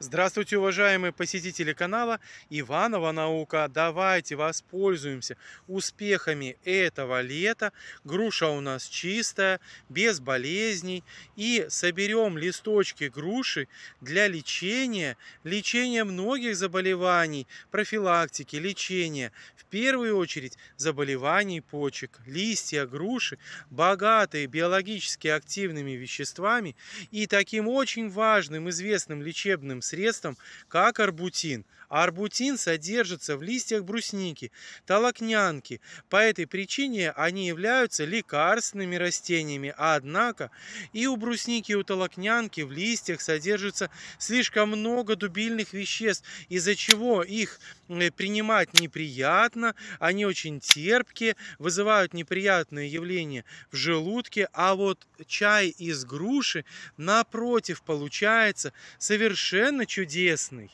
Здравствуйте, уважаемые посетители канала Иванова Наука. Давайте воспользуемся успехами этого лета. Груша у нас чистая, без болезней. И соберем листочки груши для лечения, лечения многих заболеваний, профилактики, лечения. В первую очередь заболеваний почек. Листья груши богатые биологически активными веществами и таким очень важным известным лечебным средством, как арбутин. А арбутин содержится в листьях брусники, толокнянки. По этой причине они являются лекарственными растениями. однако и у брусники, и у толокнянки в листьях содержится слишком много дубильных веществ, из-за чего их э, принимать неприятно, они очень терпкие, вызывают неприятные явления в желудке, а вот чай из груши напротив получается совершенно совершенно чудесный.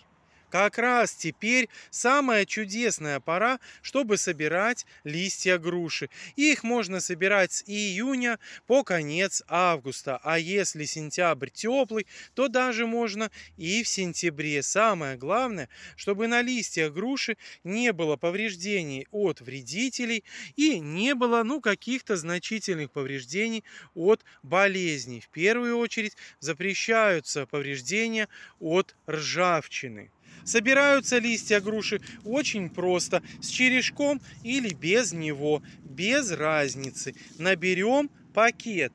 Как раз теперь самая чудесная пора, чтобы собирать листья груши. Их можно собирать с июня по конец августа. А если сентябрь теплый, то даже можно и в сентябре. Самое главное, чтобы на листьях груши не было повреждений от вредителей и не было ну, каких-то значительных повреждений от болезней. В первую очередь запрещаются повреждения от ржавчины. Собираются листья груши очень просто, с черешком или без него, без разницы. Наберем пакет.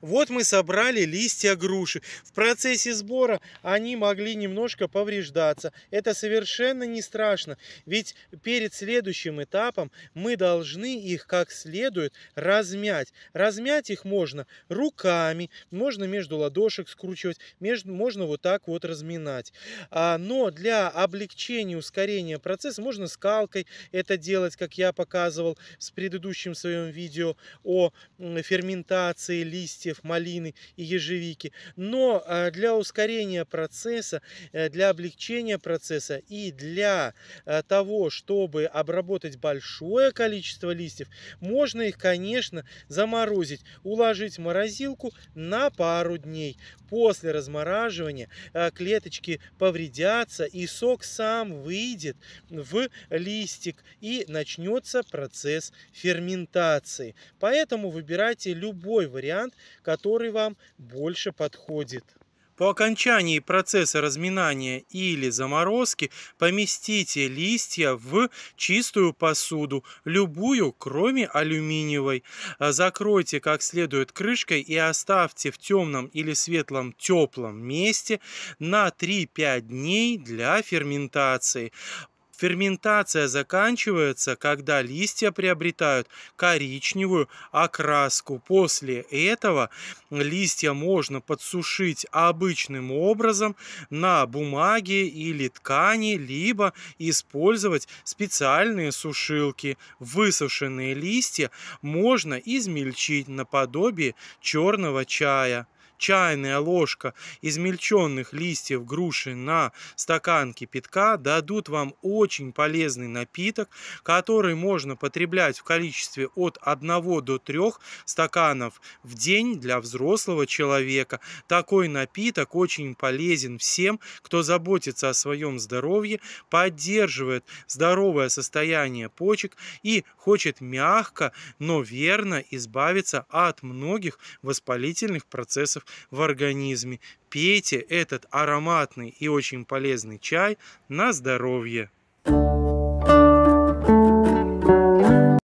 Вот мы собрали листья груши. В процессе сбора они могли немножко повреждаться. Это совершенно не страшно, ведь перед следующим этапом мы должны их как следует размять. Размять их можно руками, можно между ладошек скручивать, между, можно вот так вот разминать. А, но для облегчения, ускорения процесса можно скалкой это делать, как я показывал с предыдущим своем видео о ферментации ферментации листьев малины и ежевики. Но э, для ускорения процесса, э, для облегчения процесса и для э, того, чтобы обработать большое количество листьев, можно их, конечно, заморозить, уложить в морозилку на пару дней. После размораживания клеточки повредятся и сок сам выйдет в листик и начнется процесс ферментации. Поэтому выбирайте любой вариант, который вам больше подходит. По окончании процесса разминания или заморозки поместите листья в чистую посуду, любую, кроме алюминиевой. Закройте как следует крышкой и оставьте в темном или светлом теплом месте на 3-5 дней для ферментации. Ферментация заканчивается, когда листья приобретают коричневую окраску. После этого листья можно подсушить обычным образом на бумаге или ткани, либо использовать специальные сушилки. Высушенные листья можно измельчить наподобие черного чая чайная ложка измельченных листьев груши на стакан кипятка дадут вам очень полезный напиток, который можно потреблять в количестве от 1 до 3 стаканов в день для взрослого человека. Такой напиток очень полезен всем, кто заботится о своем здоровье, поддерживает здоровое состояние почек и хочет мягко, но верно избавиться от многих воспалительных процессов в организме. Пейте этот ароматный и очень полезный чай на здоровье. thank you